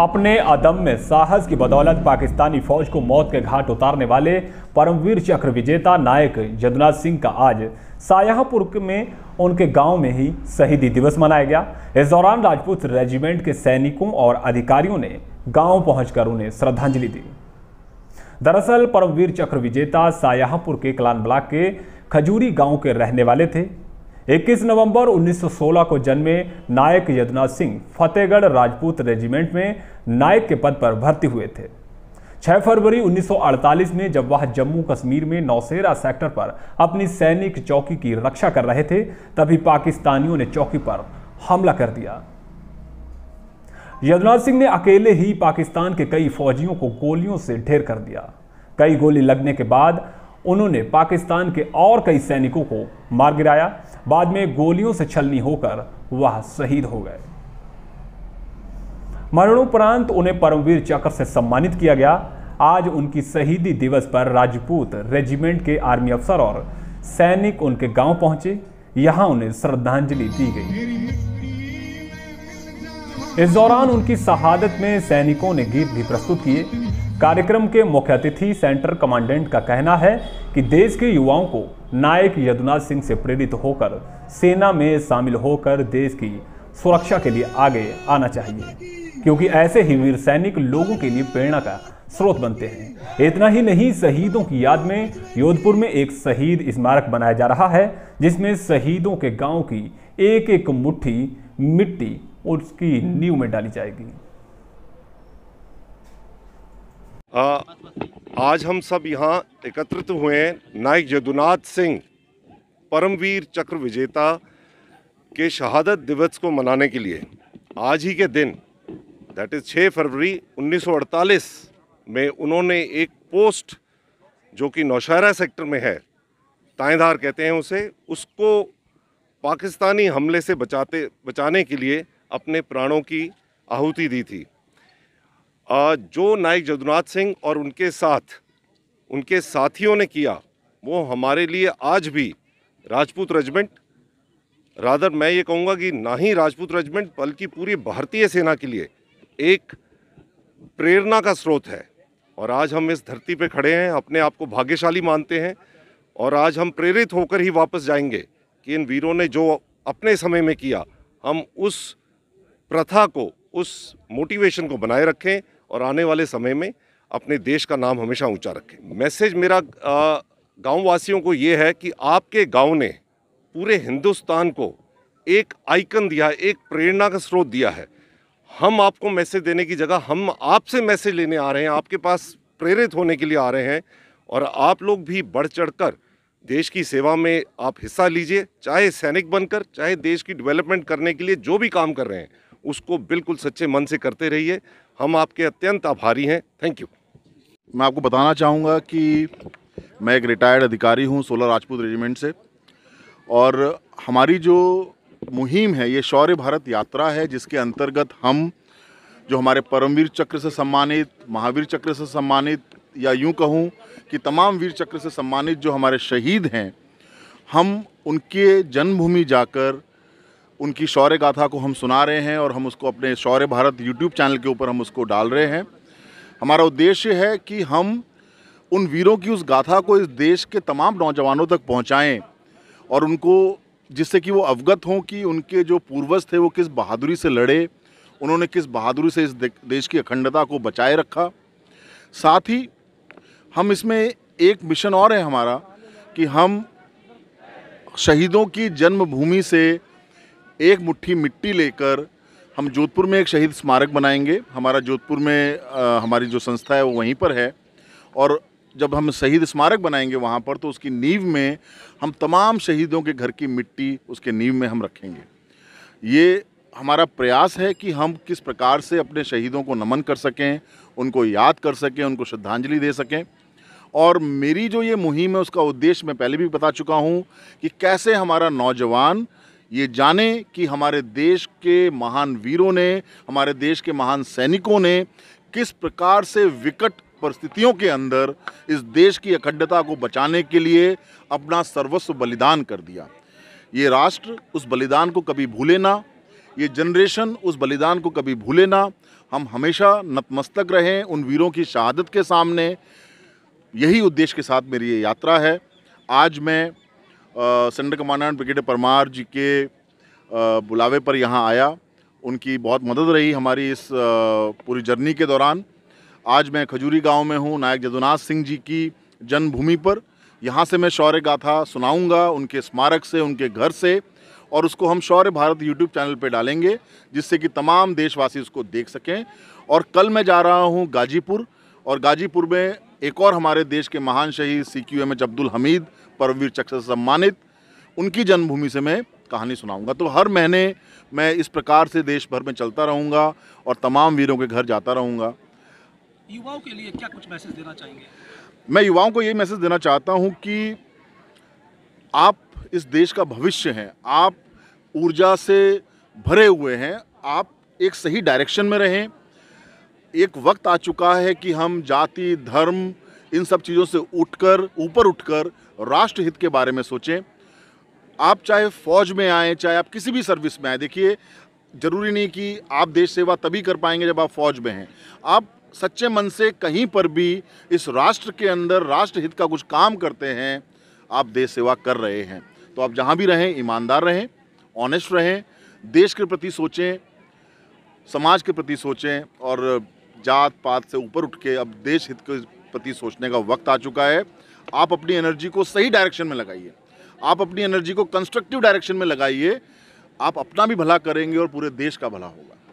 अपने अदम्य साहस की बदौलत पाकिस्तानी फौज को मौत के घाट उतारने वाले परमवीर चक्र विजेता नायक जदुनाथ सिंह का आज सायाहपुर में उनके गांव में ही शहीदी दिवस मनाया गया इस दौरान राजपूत रेजिमेंट के सैनिकों और अधिकारियों ने गांव पहुंचकर उन्हें श्रद्धांजलि दी दरअसल परमवीर चक्र विजेता सायाहपुर के कलान ब्लॉक के खजूरी गांव के रहने वाले थे 21 नवंबर 1916 को जन्मे नायक यदुनाथ सिंह फतेहगढ़ राजपूत रेजिमेंट में नायक के पद पर भर्ती हुए थे 6 फरवरी 1948 में जब वह जम्मू कश्मीर में नौसेरा सेक्टर पर अपनी सैनिक चौकी की रक्षा कर रहे थे तभी पाकिस्तानियों ने चौकी पर हमला कर दिया यदुनाथ सिंह ने अकेले ही पाकिस्तान के कई फौजियों को गोलियों से ढेर कर दिया कई गोली लगने के बाद उन्होंने पाकिस्तान के और कई सैनिकों को मार गिराया बाद में गोलियों से छलनी होकर वह शहीद हो गए मरणोपरांत उन्हें परमवीर चक्र से सम्मानित किया गया आज उनकी शहीदी दिवस पर राजपूत रेजिमेंट के आर्मी अफसर और सैनिक उनके गांव पहुंचे यहां उन्हें श्रद्धांजलि दी गई इस दौरान उनकी शहादत में सैनिकों ने गीत भी प्रस्तुत किए कार्यक्रम के मुख्य अतिथि सेंटर कमांडेंट का कहना है कि देश के युवाओं को नायक यदुनाथ सिंह से प्रेरित होकर सेना में शामिल होकर देश की सुरक्षा के लिए आगे आना चाहिए क्योंकि ऐसे ही वीर सैनिक लोगों के लिए प्रेरणा का स्रोत बनते हैं इतना ही नहीं शहीदों की याद में योधपुर में एक शहीद स्मारक बनाया जा रहा है जिसमें शहीदों के गांव की एक एक मुट्ठी मिट्टी उसकी नींव में डाली जाएगी आ, आज हम सब यहाँ एकत्रित हुए हैं नायक जदुनाथ सिंह परमवीर चक्र विजेता के शहादत दिवस को मनाने के लिए आज ही के दिन दैट इज़ 6 फरवरी 1948 में उन्होंने एक पोस्ट जो कि नौशहरा सेक्टर में है ताएदार कहते हैं उसे उसको पाकिस्तानी हमले से बचाते बचाने के लिए अपने प्राणों की आहुति दी थी जो नायक जदुनाथ सिंह और उनके साथ उनके साथियों ने किया वो हमारे लिए आज भी राजपूत रेजिमेंट रादर मैं ये कहूँगा कि ना ही राजपूत रेजिमेंट बल्कि पूरी भारतीय सेना के लिए एक प्रेरणा का स्रोत है और आज हम इस धरती पे खड़े हैं अपने आप को भाग्यशाली मानते हैं और आज हम प्रेरित होकर ही वापस जाएंगे कि इन वीरों ने जो अपने समय में किया हम उस प्रथा को उस मोटिवेशन को बनाए रखें और आने वाले समय में अपने देश का नाम हमेशा ऊंचा रखें मैसेज मेरा गाँव वासियों को ये है कि आपके गाँव ने पूरे हिंदुस्तान को एक आइकन दिया एक प्रेरणा का स्रोत दिया है हम आपको मैसेज देने की जगह हम आपसे मैसेज लेने आ रहे हैं आपके पास प्रेरित होने के लिए आ रहे हैं और आप लोग भी बढ़ चढ़कर देश की सेवा में आप हिस्सा लीजिए चाहे सैनिक बनकर चाहे देश की डेवलपमेंट करने के लिए जो भी काम कर रहे हैं उसको बिल्कुल सच्चे मन से करते रहिए हम आपके अत्यंत आभारी हैं थैंक यू मैं आपको बताना चाहूँगा कि मैं एक रिटायर्ड अधिकारी हूँ सोलह राजपूत रेजिमेंट से और हमारी जो मुहिम है ये शौर्य भारत यात्रा है जिसके अंतर्गत हम जो हमारे परमवीर चक्र से सम्मानित महावीर चक्र से सम्मानित या यूं कहूं कि तमाम वीर चक्र से सम्मानित जो हमारे शहीद हैं हम उनके जन्मभूमि जाकर उनकी शौर्य गाथा को हम सुना रहे हैं और हम उसको अपने शौर्य भारत यूट्यूब चैनल के ऊपर हम उसको डाल रहे हैं हमारा उद्देश्य है कि हम उन वीरों की उस गाथा को इस देश के तमाम नौजवानों तक पहुँचाएँ और उनको जिससे कि वो अवगत हों कि उनके जो पूर्वज थे वो किस बहादुरी से लड़े उन्होंने किस बहादुरी से इस देश की अखंडता को बचाए रखा साथ ही हम इसमें एक मिशन और है हमारा कि हम शहीदों की जन्मभूमि से एक मुट्ठी मिट्टी लेकर हम जोधपुर में एक शहीद स्मारक बनाएंगे हमारा जोधपुर में आ, हमारी जो संस्था है वो वहीं पर है और जब हम शहीद स्मारक बनाएंगे वहाँ पर तो उसकी नींव में हम तमाम शहीदों के घर की मिट्टी उसके नींव में हम रखेंगे ये हमारा प्रयास है कि हम किस प्रकार से अपने शहीदों को नमन कर सकें उनको याद कर सकें उनको श्रद्धांजलि दे सकें और मेरी जो ये मुहिम है उसका उद्देश्य मैं पहले भी बता चुका हूँ कि कैसे हमारा नौजवान ये जाने कि हमारे देश के महान वीरों ने हमारे देश के महान सैनिकों ने किस प्रकार से विकट परिस्थितियों के अंदर इस देश की अखंडता को बचाने के लिए अपना सर्वस्व बलिदान कर दिया ये राष्ट्र उस बलिदान को कभी भूले ना ये जनरेशन उस बलिदान को कभी भूले ना हम हमेशा नतमस्तक रहें उन वीरों की शहादत के सामने यही उद्देश्य के साथ मेरी ये यात्रा है आज मैं centre commandant brigade Parmar ji के बुलावे पर यहाँ आया उनकी बहुत मदद रही हमारी इस पूरी जर्नी के दौरान आज मैं खजूरी गांव में हूँ नायक जदुनाथ सिंह जी की जन्मभूमि पर यहाँ से मैं शौर्य गाथा सुनाऊँगा उनके स्मारक से उनके घर से और उसको हम शौर्य भारत यूट्यूब चैनल पर डालेंगे जिससे कि तमाम देशवासी उसको देख सकें और कल मैं जा रहा हूँ गाजीपुर और गाजीपुर में एक और हमारे देश के महान शहीद C Q M H Abdul Hamid Paramvir Chakra से सम्मानित उनकी जन्मभूमि से मैं कहानी सुनाऊंगा तो हर महीने मैं इस प्रकार से देश भर में चलता रहूंगा और तमाम वीरों के घर जाता रहूंगा युवाओं के लिए क्या कुछ मैसेज देना चाहेंगे मैं युवाओं को ये मैसेज देना चाहता हूँ कि आप इस देश का भविष्य हैं आप ऊर्जा से भरे हुए हैं आप एक सही डायरेक्शन में रहें एक वक्त आ चुका है कि हम जाति धर्म इन सब चीज़ों से उठकर ऊपर उठकर राष्ट्र हित के बारे में सोचें आप चाहे फौज में आए चाहे आप किसी भी सर्विस में आए देखिए ज़रूरी नहीं कि आप देश सेवा तभी कर पाएंगे जब आप फौज में हैं आप सच्चे मन से कहीं पर भी इस राष्ट्र के अंदर राष्ट्र हित का कुछ काम करते हैं आप देश सेवा कर रहे हैं तो आप जहाँ भी रहें ईमानदार रहें ऑनेस्ट रहें देश के प्रति सोचें समाज के प्रति सोचें और जात पात से ऊपर उठ के अब देश हित के प्रति सोचने का वक्त आ चुका है आप अपनी एनर्जी को सही डायरेक्शन में लगाइए आप अपनी एनर्जी को कंस्ट्रक्टिव डायरेक्शन में लगाइए आप अपना भी भला करेंगे और पूरे देश का भला होगा